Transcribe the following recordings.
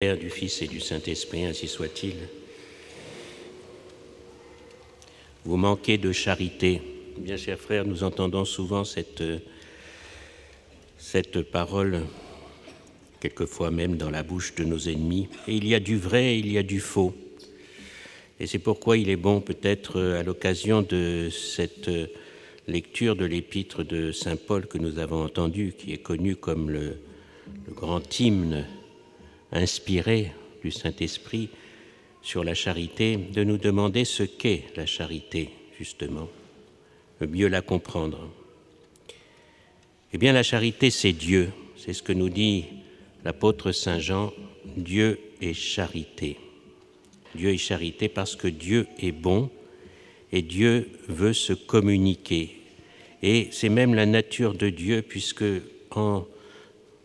Père, du Fils et du Saint-Esprit, ainsi soit-il. Vous manquez de charité. Bien, chers frères, nous entendons souvent cette, cette parole, quelquefois même dans la bouche de nos ennemis. Et il y a du vrai, et il y a du faux. Et c'est pourquoi il est bon, peut-être, à l'occasion de cette lecture de l'épître de Saint Paul que nous avons entendu, qui est connue comme le grand hymne inspiré du Saint-Esprit sur la charité, de nous demander ce qu'est la charité, justement, mieux la comprendre. Eh bien, la charité, c'est Dieu. C'est ce que nous dit l'apôtre Saint Jean, Dieu est charité. Dieu est charité parce que Dieu est bon et Dieu veut se communiquer. Et c'est même la nature de Dieu puisque en,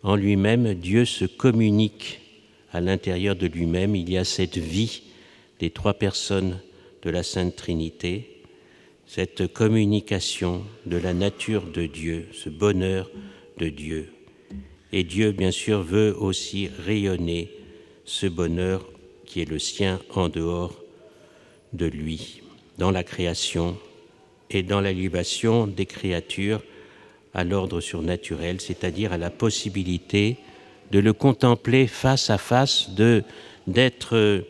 en lui-même, Dieu se communique à l'intérieur de lui-même, il y a cette vie des trois personnes de la Sainte Trinité, cette communication de la nature de Dieu, ce bonheur de Dieu. Et Dieu, bien sûr, veut aussi rayonner ce bonheur qui est le sien en dehors de lui, dans la création et dans la des créatures à l'ordre surnaturel, c'est-à-dire à la possibilité de le contempler face à face, de d'être euh,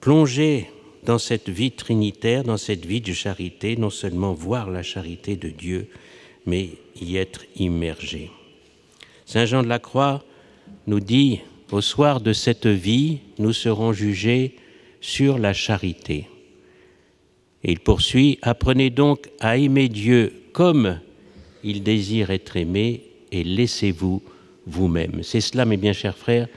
plongé dans cette vie trinitaire, dans cette vie de charité, non seulement voir la charité de Dieu, mais y être immergé. Saint Jean de la Croix nous dit, au soir de cette vie, nous serons jugés sur la charité. Et il poursuit, apprenez donc à aimer Dieu comme il désire être aimé et laissez-vous vous-même. C'est cela, mes bien chers frères.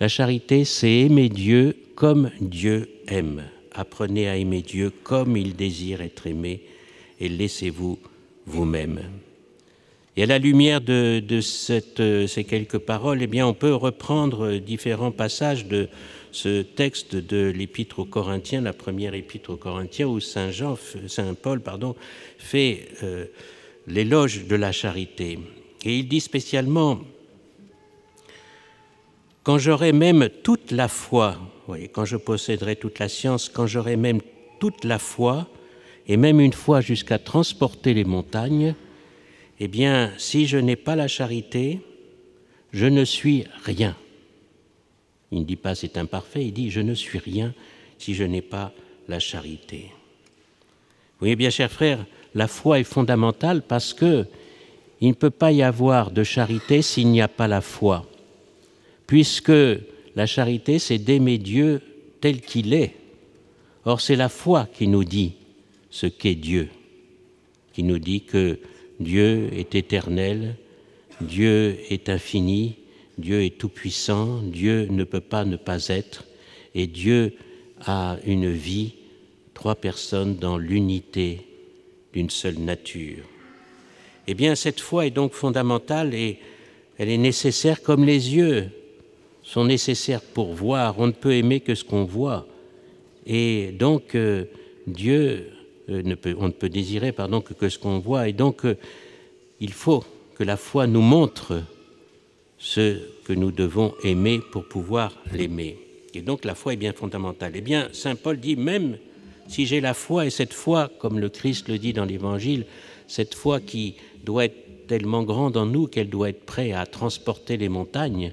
La charité, c'est aimer Dieu comme Dieu aime. Apprenez à aimer Dieu comme il désire être aimé et laissez-vous vous-même. Et à la lumière de, euh, ces quelques paroles, eh bien, on peut reprendre différents passages de ce texte de l'Épître aux Corinthiens, la première Épître aux Corinthiens, où Saint Jean, Saint Paul, pardon, fait euh, l'éloge de la charité. Et il dit spécialement quand j'aurai même toute la foi, voyez, quand je posséderai toute la science, quand j'aurai même toute la foi, et même une fois jusqu'à transporter les montagnes, eh bien, si je n'ai pas la charité, je ne suis rien. Il ne dit pas c'est imparfait, il dit je ne suis rien si je n'ai pas la charité. Vous voyez bien, chers frères, la foi est fondamentale parce que il ne peut pas y avoir de charité s'il n'y a pas la foi puisque la charité, c'est d'aimer Dieu tel qu'il est. Or, c'est la foi qui nous dit ce qu'est Dieu, qui nous dit que Dieu est éternel, Dieu est infini, Dieu est tout-puissant, Dieu ne peut pas ne pas être, et Dieu a une vie, trois personnes dans l'unité d'une seule nature. Eh bien, cette foi est donc fondamentale et elle est nécessaire comme les yeux sont nécessaires pour voir. On ne peut aimer que ce qu'on voit. Et donc, euh, Dieu, euh, ne peut, on ne peut désirer pardon, que, ce qu'on voit. Et donc, euh, il faut que la foi nous montre ce que nous devons aimer pour pouvoir l'aimer. Et donc, la foi est bien fondamentale. Eh bien, Saint Paul dit, même si j'ai la foi, et cette foi, comme le Christ le dit dans l'Évangile, cette foi qui doit être tellement grande en nous qu'elle doit être prête à transporter les montagnes,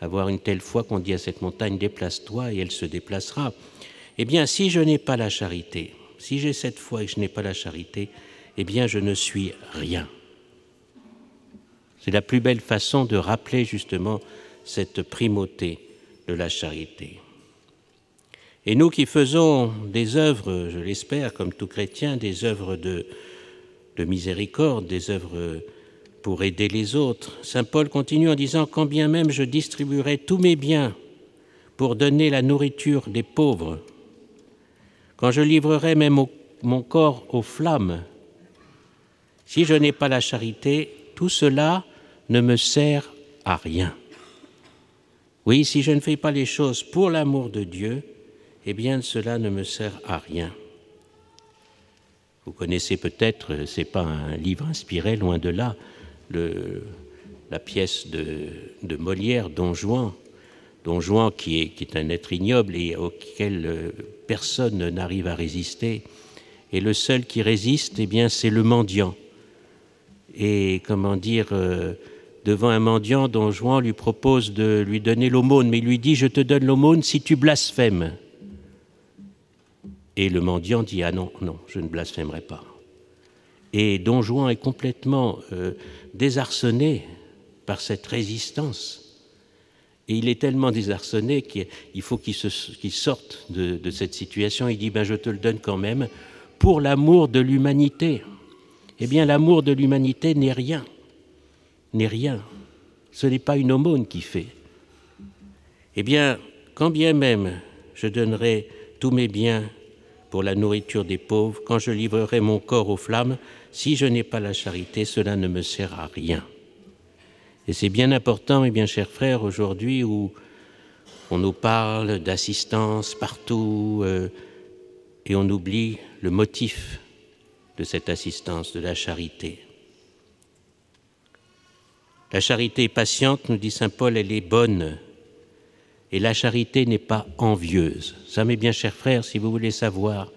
avoir une telle foi qu'on dit à cette montagne, déplace-toi et elle se déplacera. Eh bien, si je n'ai pas la charité, si j'ai cette foi et que je n'ai pas la charité, eh bien, je ne suis rien. C'est la plus belle façon de rappeler justement cette primauté de la charité. Et nous qui faisons des œuvres, je l'espère, comme tout chrétien, des œuvres de, de miséricorde, des œuvres pour aider les autres. Saint Paul continue en disant, quand bien même je distribuerai tous mes biens pour donner la nourriture des pauvres, quand je livrerai même mon corps aux flammes, si je n'ai pas la charité, tout cela ne me sert à rien. Oui, si je ne fais pas les choses pour l'amour de Dieu, eh bien cela ne me sert à rien. Vous connaissez peut-être, euh, c'est pas un livre inspiré, loin de là, la pièce de, Molière, Don Juan. Don Juan qui est, un être ignoble et auquel euh, personne n'arrive à résister. Et le seul qui résiste, eh bien, c'est le mendiant. Et comment dire, euh, devant un mendiant, Don Juan lui propose de lui donner l'aumône, mais il lui dit Je te donne l'aumône si tu blasphèmes. Et le mendiant dit Ah non, non, je ne blasphémerai pas. Et Don Juan est complètement euh, désarçonné par cette résistance. Et il est tellement désarçonné qu'il faut qu'il sorte de, cette situation. Il dit ben, Je te le donne quand même, pour l'amour de l'humanité. Eh bien, l'amour de l'humanité n'est rien. N'est rien. Ce n'est pas une aumône qui fait. Eh bien, quand bien même je donnerai tous mes biens la nourriture des pauvres, quand je livrerai mon corps aux flammes, si je n'ai pas la charité, cela ne me sert à rien. Et c'est bien important, mes bien chers frères, aujourd'hui où on nous parle d'assistance partout euh, et on oublie le motif de cette assistance, de la charité. La charité patiente, nous dit Saint Paul, elle est bonne, et la charité n'est pas envieuse. Ça, mes bien chers frères, si vous voulez savoir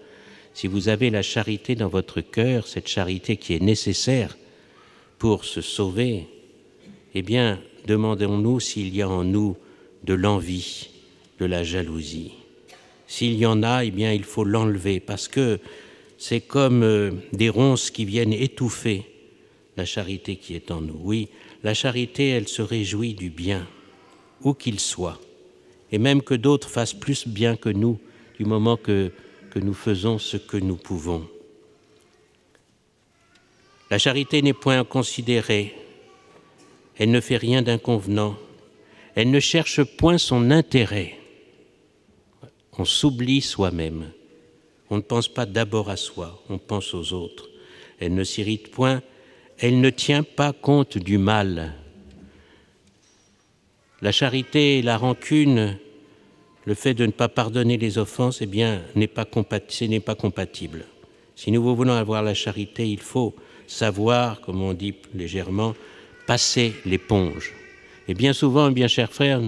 si vous avez la charité dans votre cœur, cette charité qui est nécessaire pour se sauver, eh bien, demandons-nous s'il y a en nous de l'envie, de la jalousie. S'il y en a, eh bien, il faut l'enlever parce que c'est comme euh, des ronces qui viennent étouffer la charité qui est en nous. Oui, la charité, elle se réjouit du bien, où qu'il soit et même que d'autres fassent plus bien que nous du moment que, nous faisons ce que nous pouvons. La charité n'est point considérée, elle ne fait rien d'inconvenant, elle ne cherche point son intérêt. On s'oublie soi-même, on ne pense pas d'abord à soi, on pense aux autres. Elle ne s'irrite point, elle ne tient pas compte du mal, la charité, la rancune, le fait de ne pas pardonner les offenses, eh bien, n'est pas, n'est pas compatible. Si nous voulons avoir la charité, il faut savoir, comme on dit légèrement, passer l'éponge. Et bien souvent, bien chers frères,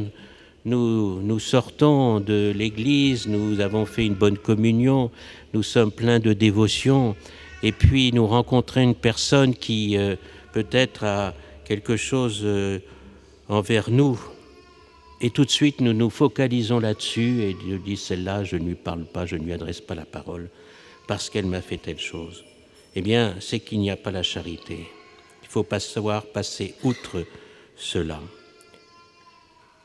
nous, sortons de l'Église, nous avons fait une bonne communion, nous sommes pleins de dévotion, et puis nous rencontrons une personne qui euh, peut-être a quelque chose euh, envers nous et tout de suite, nous nous focalisons là-dessus et Dieu dit, celle-là, je ne lui parle pas, je ne lui adresse pas la parole parce qu'elle m'a fait telle chose. Eh bien, c'est qu'il n'y a pas la charité. Il faut pas savoir passer outre cela.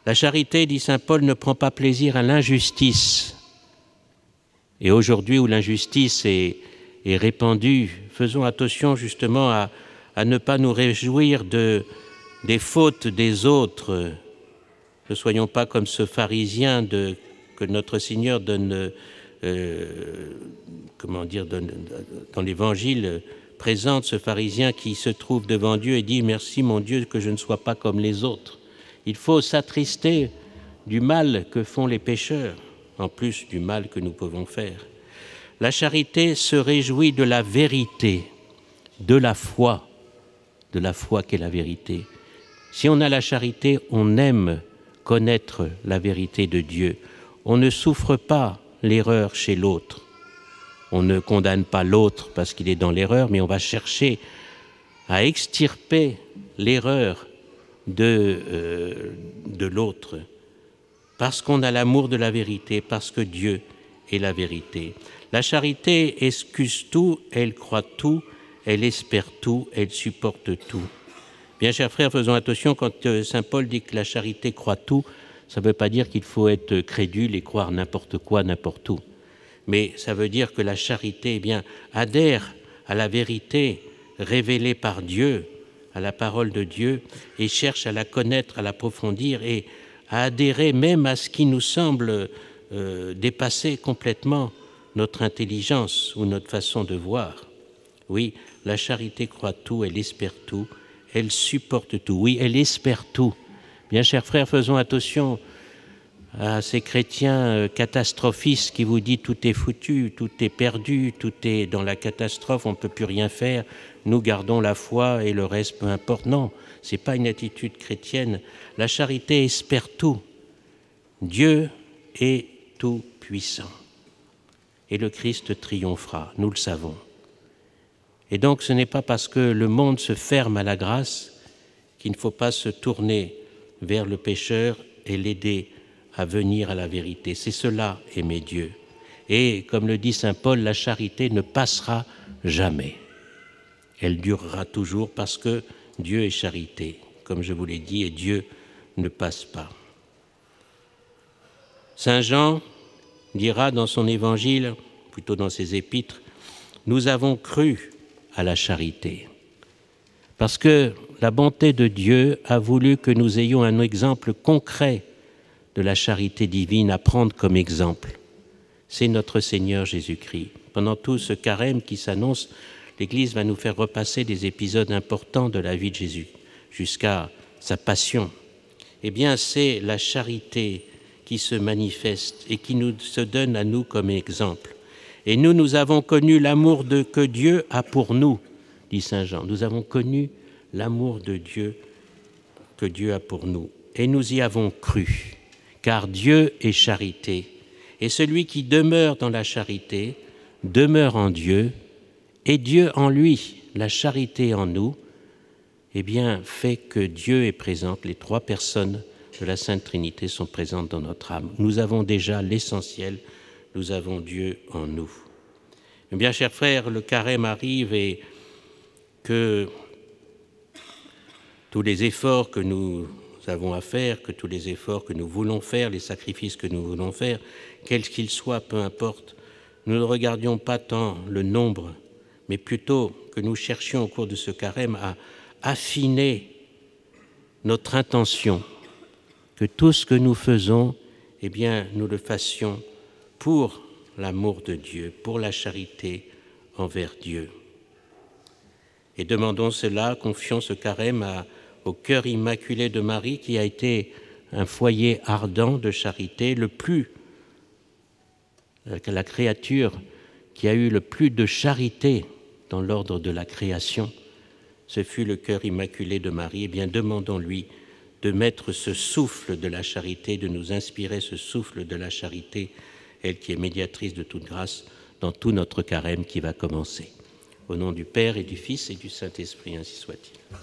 La charité, dit Saint Paul, ne prend pas plaisir à l'injustice. Et aujourd'hui où l'injustice est, répandue, faisons attention justement à, à ne pas nous réjouir de, des fautes des autres, ne soyons pas comme ce pharisien que notre Seigneur donne, euh, comment dire, dans l'Évangile euh, présente, ce pharisien qui se trouve devant Dieu et dit Merci mon Dieu que je ne sois pas comme les autres. Il faut s'attrister du mal que font les pécheurs, en plus du mal que nous pouvons faire. La charité se réjouit de la vérité, de la foi, de la foi qu'est la vérité. Si on a la charité, on aime connaître la vérité de Dieu. On ne souffre pas l'erreur chez l'autre. On ne condamne pas l'autre parce qu'il est dans l'erreur, mais on va chercher à extirper l'erreur de, euh, de l'autre, parce qu'on a l'amour de la vérité, parce que Dieu est la vérité. La charité excuse tout, elle croit tout, elle espère tout, elle supporte tout. Bien, chers frères, faisons attention quand euh, Saint Paul dit que la charité croit tout, ça ne veut pas dire qu'il faut être euh, crédule et croire n'importe quoi, n'importe où. Mais ça veut dire que la charité, eh bien, adhère à la vérité révélée par Dieu, à la parole de Dieu, et cherche à la connaître, à l'approfondir et à adhérer même à ce qui nous semble euh, dépasser complètement notre intelligence ou notre façon de voir. Oui, la charité croit tout, elle espère tout, elle supporte tout, oui, elle espère tout. Bien chers frères, faisons attention à ces chrétiens euh, catastrophistes qui vous disent tout est foutu, tout est perdu, tout est dans la catastrophe, on ne peut plus rien faire, nous gardons la foi et le reste peu importe. Non, ce n'est pas une attitude chrétienne. La charité espère tout. Dieu est tout puissant. Et le Christ triomphera, nous le savons. Et donc ce n'est pas parce que le monde se ferme à la grâce qu'il ne faut pas se tourner vers le pécheur et l'aider à venir à la vérité. C'est cela, aimer Dieu. Et comme le dit Saint Paul, la charité ne passera jamais. Elle durera toujours parce que Dieu est charité, comme je vous l'ai dit, et Dieu ne passe pas. Saint Jean dira dans son évangile, plutôt dans ses épîtres, Nous avons cru à la charité. Parce que la bonté de Dieu a voulu que nous ayons un exemple concret de la charité divine à prendre comme exemple. C'est notre Seigneur Jésus-Christ. Pendant tout ce carême qui s'annonce, l'Église va nous faire repasser des épisodes importants de la vie de Jésus jusqu'à sa passion. Eh bien, c'est la charité qui se manifeste et qui nous, se donne à nous comme exemple. Et nous, nous avons connu l'amour que Dieu a pour nous, dit Saint Jean. Nous avons connu l'amour de Dieu que Dieu a pour nous. Et nous y avons cru, car Dieu est charité. Et celui qui demeure dans la charité demeure en Dieu, et Dieu en lui, la charité en nous, eh bien, fait que Dieu est présent, les trois personnes de la Sainte Trinité sont présentes dans notre âme. Nous avons déjà l'essentiel nous avons Dieu en nous. Mais bien, chers frères, le carême arrive et que tous les efforts que nous avons à faire, que tous les efforts que nous voulons faire, les sacrifices que nous voulons faire, quels qu'ils soient, peu importe, nous ne regardions pas tant le nombre, mais plutôt que nous cherchions au cours de ce carême à affiner notre intention, que tout ce que nous faisons, eh bien, nous le fassions pour l'amour de Dieu, pour la charité envers Dieu. Et demandons cela, confions ce carême au cœur immaculé de Marie qui a été un foyer ardent de charité, le plus, euh, la créature qui a eu le plus de charité dans l'ordre de la création, ce fut le cœur immaculé de Marie. Et eh bien, demandons-lui de mettre ce souffle de la charité, de nous inspirer ce souffle de la charité elle qui est médiatrice de toute grâce dans tout notre carême qui va commencer. Au nom du Père et du Fils et du Saint-Esprit, ainsi soit-il.